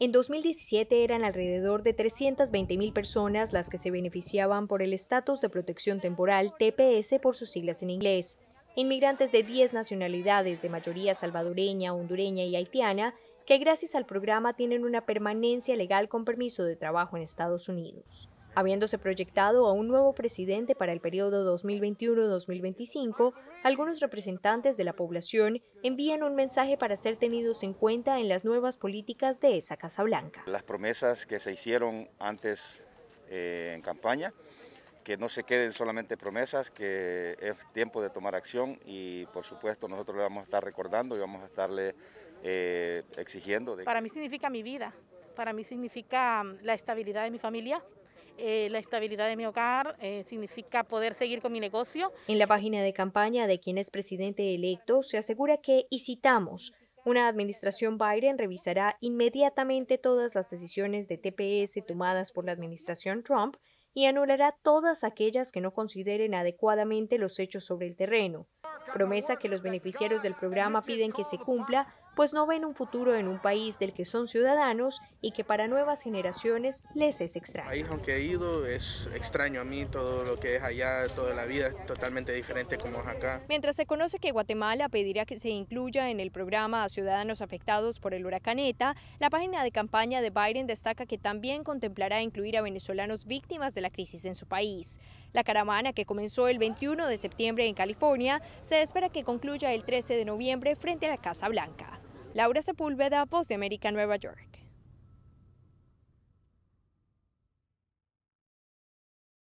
En 2017 eran alrededor de 320.000 personas las que se beneficiaban por el Estatus de Protección Temporal, TPS por sus siglas en inglés. Inmigrantes de 10 nacionalidades, de mayoría salvadoreña, hondureña y haitiana, que gracias al programa tienen una permanencia legal con permiso de trabajo en Estados Unidos. Habiéndose proyectado a un nuevo presidente para el periodo 2021-2025, algunos representantes de la población envían un mensaje para ser tenidos en cuenta en las nuevas políticas de esa Casa Blanca. Las promesas que se hicieron antes eh, en campaña, que no se queden solamente promesas, que es tiempo de tomar acción y por supuesto nosotros le vamos a estar recordando y vamos a estarle eh, exigiendo. De... Para mí significa mi vida, para mí significa mm, la estabilidad de mi familia, eh, la estabilidad de mi hogar eh, significa poder seguir con mi negocio. En la página de campaña de quien es presidente electo se asegura que, y citamos, una administración Biden revisará inmediatamente todas las decisiones de TPS tomadas por la administración Trump y anulará todas aquellas que no consideren adecuadamente los hechos sobre el terreno, promesa que los beneficiarios del programa piden que se cumpla pues no ven un futuro en un país del que son ciudadanos y que para nuevas generaciones les es extraño. aunque he ido, es extraño a mí todo lo que es allá, toda la vida es totalmente diferente como acá. Mientras se conoce que Guatemala pedirá que se incluya en el programa a ciudadanos afectados por el huracaneta, la página de campaña de Biden destaca que también contemplará incluir a venezolanos víctimas de la crisis en su país. La caravana que comenzó el 21 de septiembre en California se espera que concluya el 13 de noviembre frente a la Casa Blanca. Laura Sepúlveda, Voz de América, Nueva York.